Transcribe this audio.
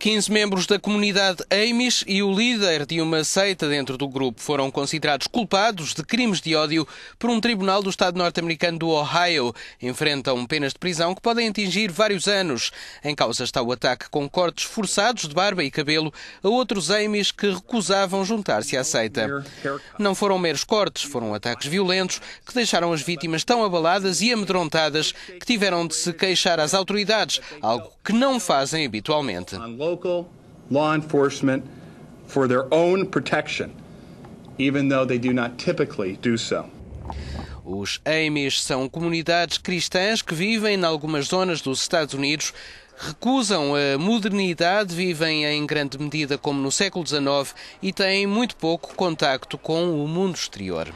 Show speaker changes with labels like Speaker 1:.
Speaker 1: 15 membros da comunidade Amish e o líder de uma seita dentro do grupo foram considerados culpados de crimes de ódio por um tribunal do estado norte-americano do Ohio. Enfrentam penas de prisão que podem atingir vários anos. Em causa está o ataque com cortes forçados de barba e cabelo a outros Amish que recusavam juntar-se à seita. Não foram meros cortes, foram ataques violentos que deixaram as vítimas tão abaladas e amedrontadas que tiveram de se queixar às autoridades, algo que não fazem habitualmente. Os Amis são comunidades cristãs que vivem em algumas zonas dos Estados Unidos, recusam a modernidade, vivem em grande medida como no século XIX e têm muito pouco contacto com o mundo exterior.